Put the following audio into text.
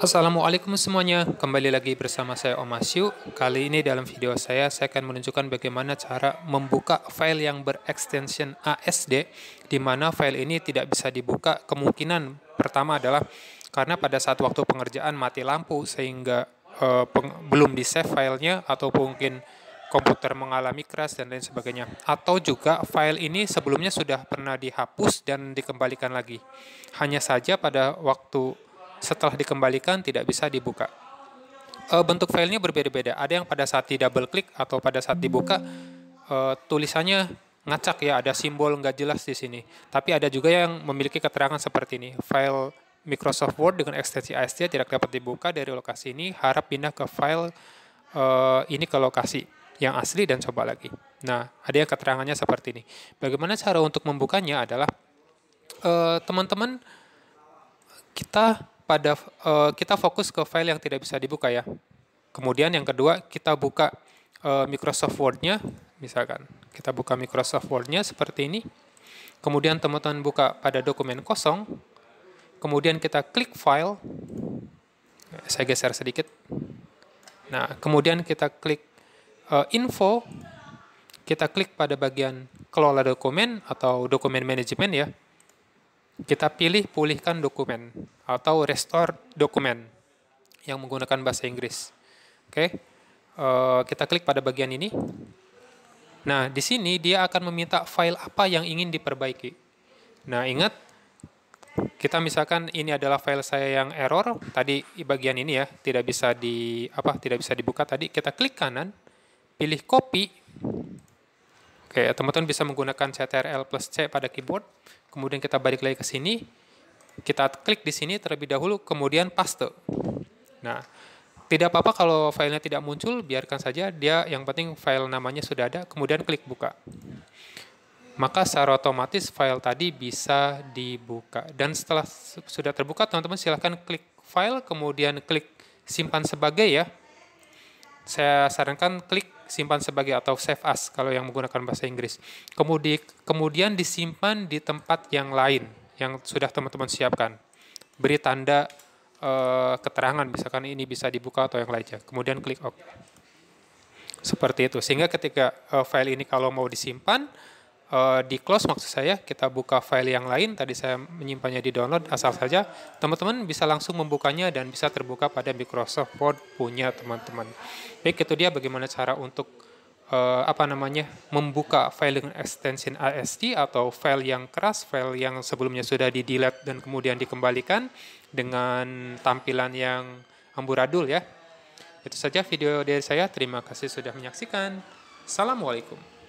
Assalamualaikum semuanya, kembali lagi bersama saya Om Asyu. Kali ini dalam video saya, saya akan menunjukkan bagaimana cara membuka file yang berextension ASD, di mana file ini tidak bisa dibuka. Kemungkinan pertama adalah karena pada saat waktu pengerjaan mati lampu, sehingga eh, peng, belum di-save filenya, atau mungkin komputer mengalami crash dan lain sebagainya. Atau juga file ini sebelumnya sudah pernah dihapus dan dikembalikan lagi. Hanya saja pada waktu setelah dikembalikan tidak bisa dibuka. Eh, bentuk filenya berbeda-beda. Ada yang pada saat di double klik atau pada saat dibuka eh, tulisannya ngacak ya, ada simbol nggak jelas di sini. Tapi ada juga yang memiliki keterangan seperti ini. File Microsoft Word dengan ekstensi AST tidak dapat dibuka dari lokasi ini. Harap pindah ke file eh, ini ke lokasi yang asli dan coba lagi. Nah, ada yang keterangannya seperti ini. Bagaimana cara untuk membukanya adalah teman -teman, kita pada uh, kita fokus ke file yang tidak bisa dibuka ya. Kemudian yang kedua kita buka uh, Microsoft Word-nya, misalkan kita buka Microsoft Word-nya seperti ini. Kemudian teman-teman buka pada dokumen kosong. Kemudian kita klik file. Saya geser sedikit. Nah, kemudian kita klik uh, info. Kita klik pada bagian kelola dokumen atau dokumen manajemen ya kita pilih pulihkan dokumen atau restore dokumen yang menggunakan bahasa Inggris. Oke, okay. Eh, kita klik pada bagian ini. Nah, di sini dia akan meminta file apa yang ingin diperbaiki. Nah, ingat kita misalkan ini adalah file saya yang error tadi di bagian ini ya, tidak bisa di apa, tidak bisa dibuka tadi. Kita klik kanan, pilih copy Oke, teman-teman bisa menggunakan CTRL plus C pada keyboard. Kemudian kita balik lagi ke sini. Kita klik di sini terlebih dahulu, kemudian paste. Nah, tidak apa-apa kalau filenya tidak muncul, biarkan saja dia yang penting file namanya sudah ada, kemudian klik buka. Maka secara otomatis file tadi bisa dibuka. Dan setelah sudah terbuka, teman-teman silahkan klik file, kemudian klik simpan sebagai ya. Saya sarankan klik simpan sebagai atau save as kalau yang menggunakan bahasa Inggris. Kemudian kemudian disimpan di tempat yang lain yang sudah teman-teman siapkan. Beri tanda uh, keterangan misalkan ini bisa dibuka atau yang lainnya. Kemudian klik OK. Seperti itu. Sehingga ketika uh, file ini kalau mau disimpan Eh, di close maksud saya kita buka file yang lain tadi saya menyimpannya di download asal saja teman-teman bisa langsung membukanya dan bisa terbuka pada Microsoft Word punya teman-teman baik itu dia bagaimana cara untuk uh, apa namanya membuka file dengan extension AST atau file yang keras file yang sebelumnya sudah di delete dan kemudian dikembalikan dengan tampilan yang amburadul ya itu saja video dari saya terima kasih sudah menyaksikan Assalamualaikum